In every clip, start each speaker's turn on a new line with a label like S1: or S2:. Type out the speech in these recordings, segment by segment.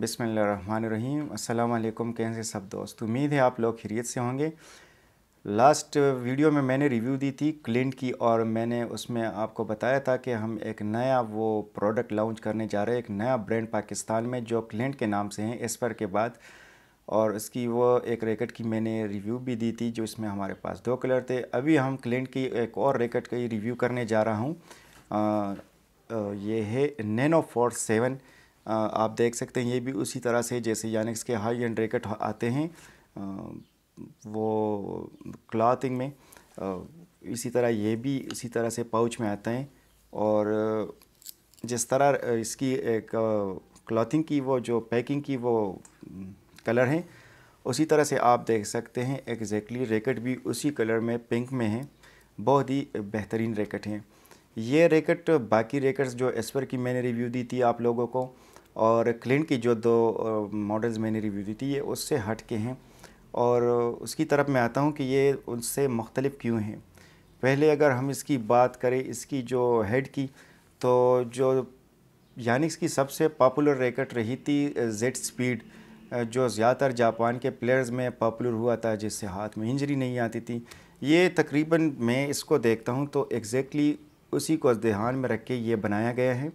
S1: बिसमीम अल्लाम कैसे सब दोस्त उम्मीद है आप लोग खैरियत से होंगे लास्ट वीडियो में मैंने रिव्यू दी थी क्लिंट की और मैंने उसमें आपको बताया था कि हम एक नया वो प्रोडक्ट लॉन्च करने जा रहे हैं एक नया ब्रांड पाकिस्तान में जो क्लिंट के नाम से हैं एस्पर के बाद और इसकी वो एक रैकेट की मैंने रिव्यू भी दी थी जो इसमें हमारे पास दो कलर थे अभी हम क्लिंट की एक और रैकेट का रिव्यू करने जा रहा हूँ ये है नैनो फोर सेवन आप देख सकते हैं ये भी उसी तरह से जैसे यानिक्स के हाई एंड रेकेट आते हैं वो क्लॉथिंग में इसी तरह ये भी इसी तरह से पाउच में आते हैं और जिस तरह इसकी एक क्लॉथिंग की वो जो पैकिंग की वो कलर हैं उसी तरह से आप देख सकते हैं एग्जैक्टली exactly रैकेट भी उसी कलर में पिंक में है बहुत ही बेहतरीन रेकेट हैं ये रेकेट बाकी रैकेट्स जो एस्पर की मैंने रिव्यू दी थी आप लोगों को और क्लिन की जो दो मॉडल्स मैंने रिव्यू दी थी ये उससे हट के हैं और उसकी तरफ मैं आता हूँ कि ये उनसे मुख्तलिफ क्यों हैं पहले अगर हम इसकी बात करें इसकी जो हेड की तो जो यानिक्स की सबसे पॉपुलर रैकेट रही थी जेड स्पीड जो ज़्यादातर जापान के प्लेयर्स में पॉपुलर हुआ था जिससे हाथ में इंजरी नहीं आती थी ये तकरीबन मैं इसको देखता हूँ तो एग्जैक्टली exactly उसी को ध्यान में रख के ये बनाया गया है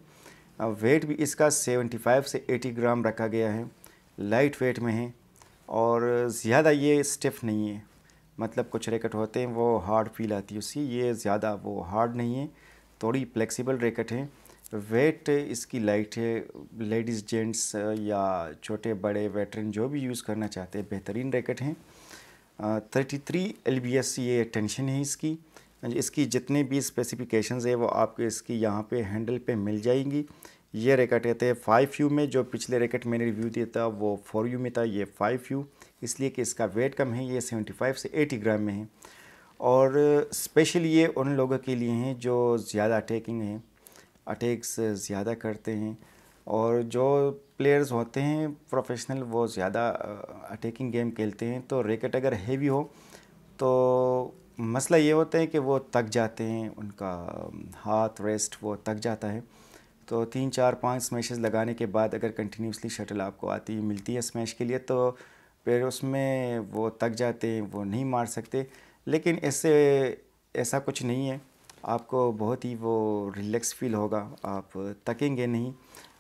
S1: वेट भी इसका 75 से 80 ग्राम रखा गया है लाइट वेट में है और ज़्यादा ये स्टिफ नहीं है मतलब कुछ रेकेट होते हैं वो हार्ड फील आती है उसकी ये ज़्यादा वो हार्ड नहीं है थोड़ी फ्लेक्सिबल रेकेट है वेट इसकी लाइट है लेडीज़ जेंट्स या छोटे बड़े वेटरन जो भी यूज़ करना चाहते हैं बेहतरीन रैकेट हैं thirty three L B S ये टेंशन है इसकी इसकी जितनी भी स्पेसिफिकेशंस है वो आपको इसकी यहाँ पे हैंडल पे मिल जाएंगी ये रैकेट कहते हैं फाइव यू में जो पिछले रैकेट मैंने रिव्यू दिया था वो फोर यू में था ये फाइव यू इसलिए कि इसका वेट कम है ये सेवेंटी फाइव से एटी ग्राम में है और स्पेशल ये उन लोगों के लिए हैं जो ज़्यादा अटैकिंग हैं अटैक्स ज़्यादा करते हैं और जो प्लेयर्स होते हैं प्रोफेशनल वो ज़्यादा अटैकिंग गेम खेलते हैं तो रैकेट अगर हैवी हो तो मसला ये होता है कि वो तक जाते हैं उनका हाथ रेस्ट वो तक जाता है तो तीन चार पाँच स्मैशेस लगाने के बाद अगर कंटिन्यूसली शटल आपको आती मिलती है स्मैश के लिए तो फिर उसमें वो तक जाते हैं वो नहीं मार सकते लेकिन इससे ऐसा कुछ नहीं है आपको बहुत ही वो रिलैक्स फील होगा आप तकेंगे नहीं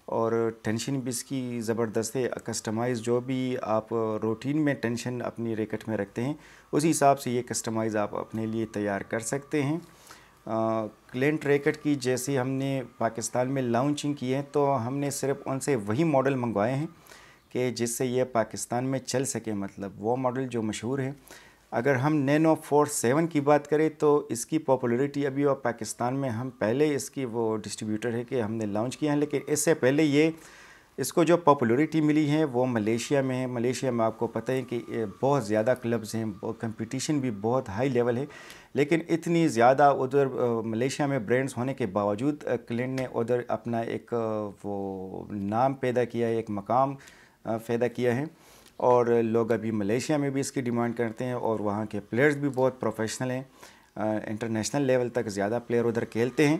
S1: और टेंशन भी इसकी ज़बरदस्त है कस्टमाइज़ जो भी आप रूटीन में टेंशन अपनी रेकट में रखते हैं उसी हिसाब से ये कस्टमाइज़ आप अपने लिए तैयार कर सकते हैं क्लेंट रेकट की जैसे हमने पाकिस्तान में लॉन्चिंग की है तो हमने सिर्फ उनसे वही मॉडल मंगवाए हैं कि जिससे ये पाकिस्तान में चल सके मतलब वो मॉडल जो मशहूर है अगर हम नैनो फोर सेवन की बात करें तो इसकी पॉपुलैरिटी अभी और पाकिस्तान में हम पहले इसकी वो डिस्ट्रीब्यूटर है कि हमने लॉन्च किया है लेकिन इससे पहले ये इसको जो पॉपुलैरिटी मिली है वो मलेशिया में है मलेशिया में आपको पता है कि बहुत ज़्यादा क्लब्स हैं कंपटीशन भी बहुत हाई लेवल है लेकिन इतनी ज़्यादा उधर मलेशिया में ब्रांड्स होने के बावजूद क्लिन ने उधर अपना एक वो नाम पैदा किया है एक मकाम पैदा किया है और लोग अभी मलेशिया में भी इसकी डिमांड करते हैं और वहाँ के प्लेयर्स भी बहुत प्रोफेशनल हैं इंटरनेशनल लेवल तक ज़्यादा प्लेयर उधर खेलते हैं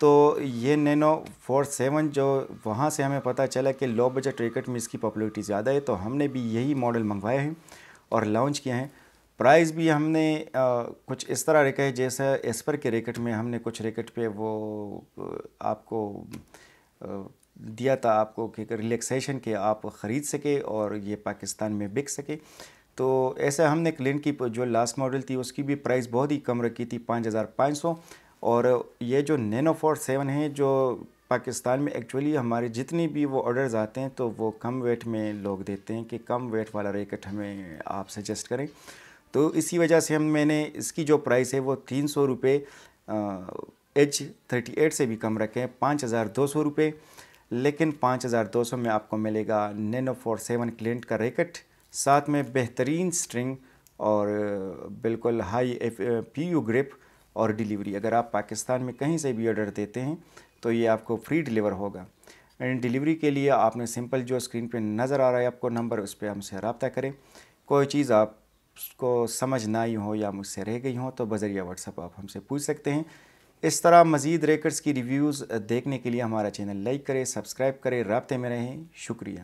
S1: तो ये नैनो फोर सेवन जो वहाँ से हमें पता चला कि लो बजट क्रिकेट में इसकी पॉपुलरिटी ज़्यादा है तो हमने भी यही मॉडल मंगवाए हैं और लॉन्च किया है प्राइस भी हमने आ, कुछ इस तरह रखा है जैसा एस्पर के रिकेट में हमने कुछ रिकेट पे वो आपको आ, दिया था आपको कि रिलैक्सेशन के आप ख़रीद सके और ये पाकिस्तान में बिक सके तो ऐसे हमने क्लिन की जो लास्ट मॉडल थी उसकी भी प्राइस बहुत ही कम रखी थी पाँच हज़ार पाँच सौ और ये जो नैनो फोर सेवन है जो पाकिस्तान में एक्चुअली हमारे जितनी भी वो ऑर्डर्स आते हैं तो वो कम वेट में लोग देते हैं कि कम वेट वाला रेकेट हमें आप सजेस्ट करें तो इसी वजह से हम मैंने इसकी जो प्राइस है वो तीन सौ रुपये एच थर्टी एट से भी कम रखे हैं पाँच हज़ार दो सौ रुपये लेकिन 5200 में आपको मिलेगा नैनो फोर सेवन क्लिंट का रैकेट साथ में बेहतरीन स्ट्रिंग और बिल्कुल हाई पी यू ग्रिप और डिलीवरी अगर आप पाकिस्तान में कहीं से भी ऑर्डर देते हैं तो ये आपको फ्री डिलीवर होगा एंड डिलीवरी के लिए आपने सिंपल जो स्क्रीन पे नज़र आ रहा है आपको नंबर उस पर हमसे रबता करें कोई चीज़ आपको समझ ना आई हो या मुझसे रह गई हो तो बज़रिया व्हाट्सअप आप हमसे पूछ सकते हैं इस तरह मज़ीद रेकर्स की रिव्यूज़ देखने के लिए हमारा चैनल लाइक करें सब्सक्राइब करें रबते में रहें शुक्रिया